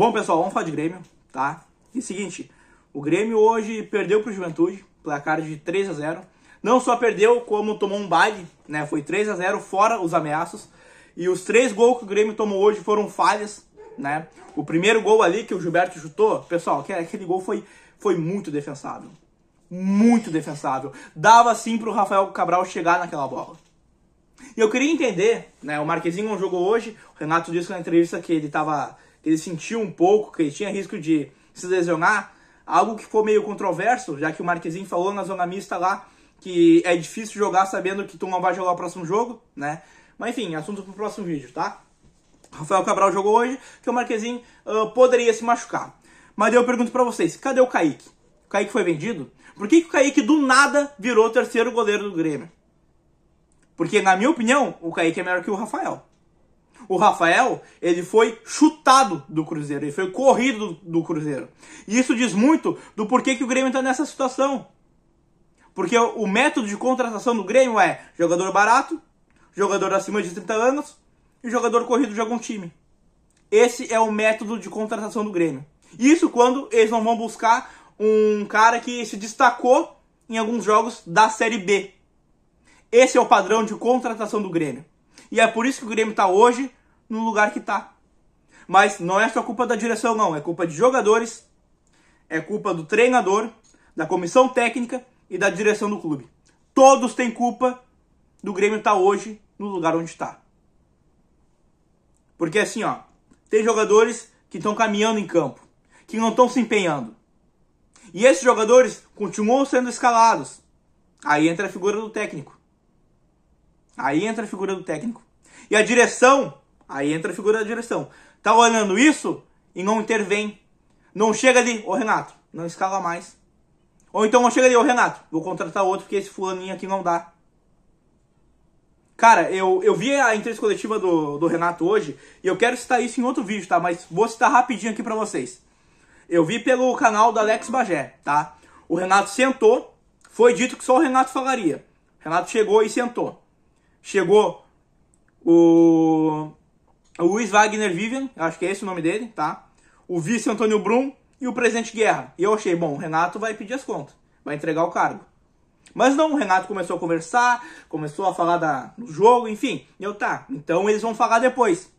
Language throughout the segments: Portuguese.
Bom, pessoal, vamos falar de Grêmio, tá? E é seguinte, o Grêmio hoje perdeu pro Juventude, placar de 3 a 0 Não só perdeu, como tomou um baile, né? Foi 3 a 0 fora os ameaços. E os três gols que o Grêmio tomou hoje foram falhas, né? O primeiro gol ali que o Gilberto chutou, pessoal, é, aquele gol foi, foi muito defensável. Muito defensável. Dava sim pro Rafael Cabral chegar naquela bola. E eu queria entender, né? O Marquezinho jogou hoje, o Renato disse na entrevista que ele tava que ele sentiu um pouco, que ele tinha risco de se lesionar, algo que ficou meio controverso, já que o Marquezinho falou na zona mista lá que é difícil jogar sabendo que tu não vai jogar o próximo jogo, né? Mas enfim, assunto pro próximo vídeo, tá? Rafael Cabral jogou hoje, que o Marquezinho uh, poderia se machucar. Mas eu pergunto para vocês, cadê o Kaique? O Kaique foi vendido? Por que, que o Kaique do nada virou o terceiro goleiro do Grêmio? Porque, na minha opinião, o Kaique é melhor que o Rafael o Rafael, ele foi chutado do Cruzeiro, ele foi corrido do, Cruzeiro. E isso diz muito do porquê que o Grêmio está nessa situação. Porque o método de contratação do Grêmio é jogador barato, jogador acima de 30 anos e jogador corrido de algum time. Esse é o método de contratação do Grêmio. Isso quando eles não vão buscar um cara que se destacou em alguns jogos da Série B. Esse é o padrão de contratação do Grêmio. E é por isso que o Grêmio está hoje no lugar que tá. Mas não é só culpa da direção, não. É culpa de jogadores, é culpa do treinador, da comissão técnica e da direção do clube. Todos têm culpa do Grêmio estar tá hoje no lugar onde está. Porque assim, ó, tem jogadores que estão caminhando em campo, que não estão se empenhando. E esses jogadores continuam sendo escalados. Aí entra a figura do técnico. Aí entra a figura do técnico. E a direção Aí entra a figura da direção. Tá olhando isso e não intervém. Não chega ali, ô Renato, não escala mais. Ou então não chega ali, ô Renato, vou contratar outro porque esse fulaninho aqui não dá. Cara, eu, eu vi a entrevista coletiva do, do Renato hoje e eu quero citar isso em outro vídeo, tá? Mas vou citar rapidinho aqui pra vocês. Eu vi pelo canal do Alex Bagé, tá? O Renato sentou, foi dito que só o Renato falaria. O Renato chegou e sentou. Chegou o o Luiz Wagner Vivian, acho que é esse o nome dele, tá? O vice Antônio Brum e o presidente Guerra. E eu achei, bom, o Renato vai pedir as contas, vai entregar o cargo. Mas não, o Renato começou a conversar, começou a falar da, do jogo, enfim. E eu, tá, então eles vão falar depois.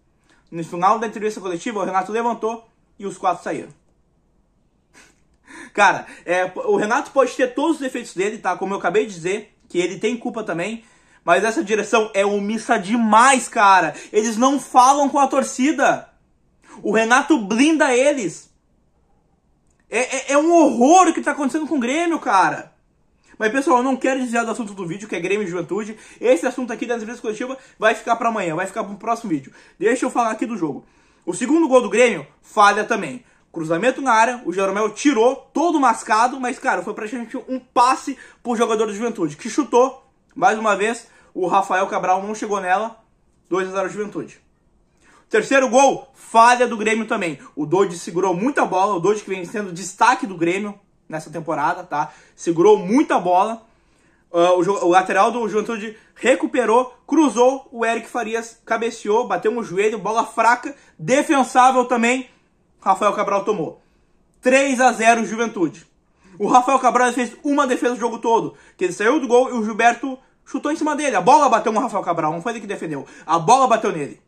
No final da entrevista coletiva, o Renato levantou e os quatro saíram. Cara, é, o Renato pode ter todos os defeitos dele, tá? Como eu acabei de dizer, que ele tem culpa também. Mas essa direção é omissa demais, cara. Eles não falam com a torcida. O Renato blinda eles. É, é, é um horror o que está acontecendo com o Grêmio, cara. Mas pessoal, eu não quero desviar do assunto do vídeo, que é Grêmio e Juventude. Esse assunto aqui da entrevista coletiva vai ficar para amanhã, vai ficar para o próximo vídeo. Deixa eu falar aqui do jogo. O segundo gol do Grêmio, falha também. Cruzamento na área, o Jeromel tirou, todo mascado, mas cara, foi praticamente um passe pro jogador do Juventude, que chutou mais uma vez, o Rafael Cabral não chegou nela. 2 a 0 Juventude. Terceiro gol, falha do Grêmio também. O Dodge segurou muita bola, o Dodge que vem sendo destaque do Grêmio nessa temporada, tá? Segurou muita bola. Uh, o, o, lateral do Juventude recuperou, cruzou, o Eric Farias cabeceou, bateu no joelho, bola fraca, defensável também. Rafael Cabral tomou. 3 a 0 Juventude. O Rafael Cabral fez uma defesa o jogo todo, que ele saiu do gol e o Gilberto chutou em cima dele. A bola bateu no Rafael Cabral, não foi ele que defendeu. A bola bateu nele.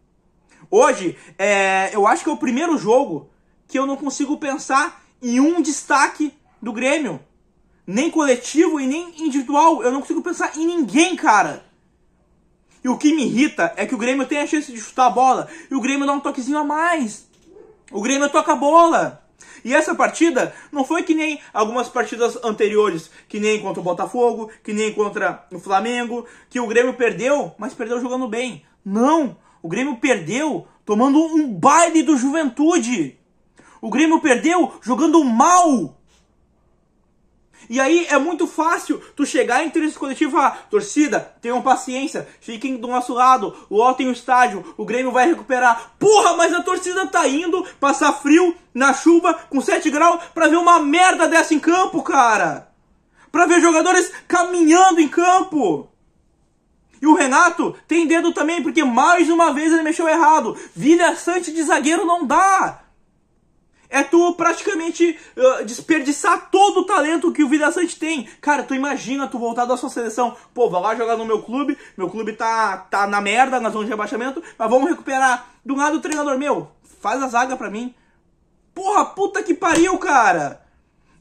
Hoje, é, eu acho que é o primeiro jogo que eu não consigo pensar em um destaque do Grêmio. Nem coletivo e nem individual. Eu não consigo pensar em ninguém, cara. E o que me irrita é que o Grêmio tem a chance de chutar a bola e o Grêmio dá um toquezinho a mais. O Grêmio toca a bola. E essa partida não foi que nem algumas partidas anteriores, que nem contra o Botafogo, que nem contra o Flamengo, que o Grêmio perdeu, mas perdeu jogando bem. Não! O Grêmio perdeu tomando um baile do juventude. O Grêmio perdeu jogando mal. E aí é muito fácil tu chegar entre esse coletivo e ah, falar, torcida, tenham paciência, fiquem do nosso lado, o UOL tem o estádio, o Grêmio vai recuperar. Porra, mas a torcida tá indo passar frio na chuva com 7 graus pra ver uma merda dessa em campo, cara. Pra ver jogadores caminhando em campo. E o Renato tem dedo também, porque mais uma vez ele mexeu errado. Vilha Sante de zagueiro não dá. É tu praticamente uh, desperdiçar todo o talento que o Vida Sante tem. Cara, tu imagina tu voltar da sua seleção. Pô, vai lá jogar no meu clube. Meu clube tá, tá na merda, na zona de rebaixamento. Mas vamos recuperar. Do lado do treinador, meu, faz a zaga pra mim. Porra, puta que pariu, cara.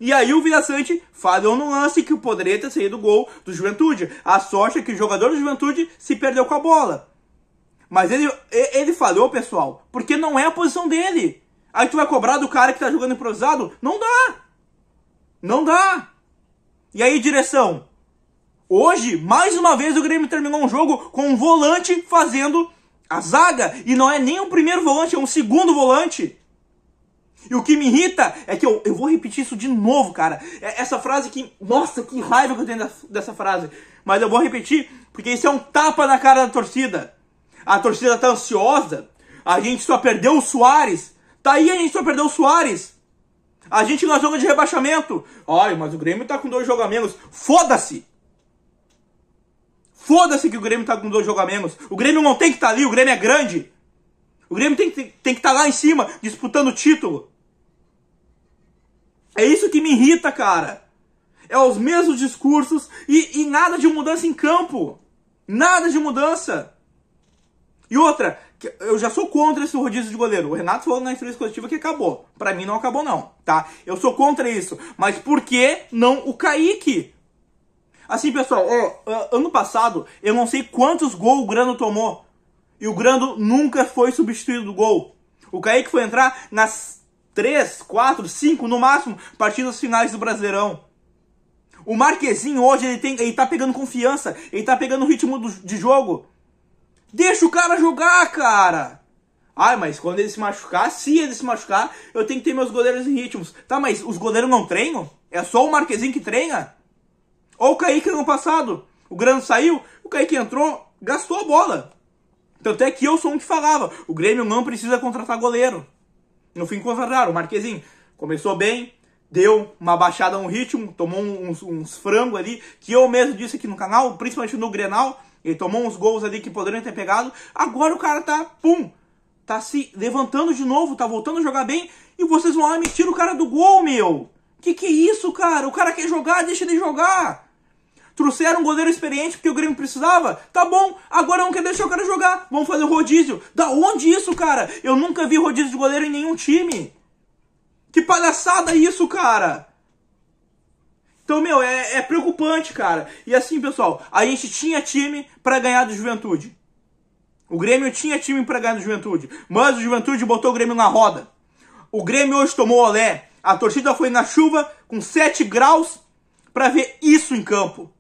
E aí o Vila Sante falhou no lance que poderia ter o gol do Juventude. A sorte é que o jogador do Juventude se perdeu com a bola. Mas ele, ele falhou, pessoal, porque não é a posição dele. Aí tu vai cobrar do cara que tá jogando improvisado? Não dá! Não dá! E aí, direção? Hoje, mais uma vez, o Grêmio terminou um jogo com um volante fazendo a zaga. E não é nem um primeiro volante, é um segundo volante. E o que me irrita é que eu, eu vou repetir isso de novo, cara. É essa frase que. Nossa, que raiva que eu tenho dessa, dessa frase. Mas eu vou repetir, porque isso é um tapa na cara da torcida. A torcida tá ansiosa. A gente só perdeu o Soares. Tá aí a gente só perdeu o Soares. A gente na zona de rebaixamento. Olha, mas o Grêmio tá com dois jogos a menos. Foda-se! Foda-se que o Grêmio tá com dois jogos a menos. O Grêmio não tem que estar tá ali, o Grêmio é grande. O Grêmio tem, tem, tem que estar tá lá em cima, disputando o título. É isso que me irrita, cara. É os mesmos discursos e, e nada de mudança em campo. Nada de mudança. E outra, eu já sou contra esse rodízio de goleiro. O Renato falou na entrevista coletiva que acabou. Para mim não acabou não, tá? Eu sou contra isso. Mas por que não o Kaique? Assim, pessoal, ó, ano passado eu não sei quantos gols o Grando tomou. E o Grando nunca foi substituído do gol. O Kaique foi entrar nas 3, 4, 5, no máximo, partidas finais do Brasileirão. O Marquezinho hoje, ele, tem, ele tá pegando confiança, ele tá pegando o ritmo do, de jogo. Deixa o cara jogar, cara! Ai, mas quando ele se machucar, se ele se machucar, eu tenho que ter meus goleiros em ritmos. Tá, mas os goleiros não treinam? É só o Marquezinho que treina? Ou o Kaique ano passado? O Grano saiu, o Kaique entrou, gastou a bola. Tanto é que eu sou um que falava, o Grêmio não precisa contratar goleiro. No fim contrataram, o Marquezinho começou bem, deu uma baixada no ritmo, tomou uns, uns frangos ali, que eu mesmo disse aqui no canal, principalmente no Grenal, ele tomou uns gols ali que poderiam ter pegado. Agora o cara tá, pum, tá se levantando de novo, tá voltando a jogar bem. E vocês vão lá e me tiram o cara do gol, meu. Que que é isso, cara? O cara quer jogar, deixa ele jogar. Trouxeram um goleiro experiente porque o Grêmio precisava? Tá bom, agora não quer deixar o cara jogar. Vamos fazer o rodízio. Da onde isso, cara? Eu nunca vi rodízio de goleiro em nenhum time. Que palhaçada isso, cara! Então, meu, é, é preocupante, cara. E assim, pessoal, a gente tinha time para ganhar do Juventude. O Grêmio tinha time para ganhar do Juventude, mas o Juventude botou o Grêmio na roda. O Grêmio hoje tomou olé. A torcida foi na chuva com 7 graus para ver isso em campo.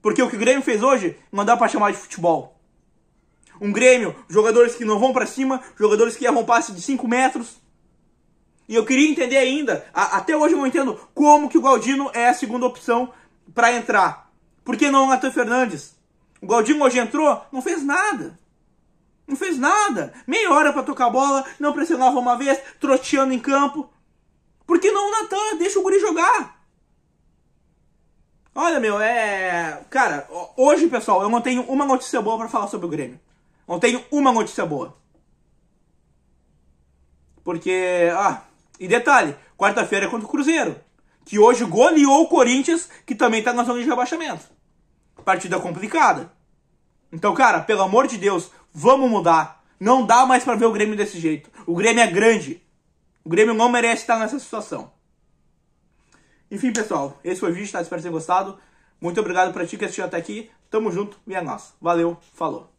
Porque o que o Grêmio fez hoje não dá para chamar de futebol. Um Grêmio, jogadores que não vão para cima, jogadores que erram passe de 5 metros, e eu queria entender ainda, a, até hoje eu não entendo como que o Galdino é a segunda opção para entrar. Por que não o Natan Fernandes? O Galdino hoje entrou, não fez nada. Não fez nada. Meia hora para tocar a bola, não pressionava uma vez, troteando em campo. Por que não o Natan? Deixa o guri jogar. Olha, meu, é. Cara, hoje, pessoal, eu não tenho uma notícia boa para falar sobre o Grêmio. Não tenho uma notícia boa. Porque, ah, e detalhe, quarta-feira é contra o Cruzeiro, que hoje goleou o Corinthians, que também está na zona de rebaixamento. Partida complicada. Então, cara, pelo amor de Deus, vamos mudar. Não dá mais para ver o Grêmio desse jeito. O Grêmio é grande. O Grêmio não merece estar nessa situação. Enfim, pessoal, esse foi o vídeo, tá? Espero que tenham gostado. Muito obrigado para ti que assistiu até aqui. Tamo junto e é nosso. Valeu, falou.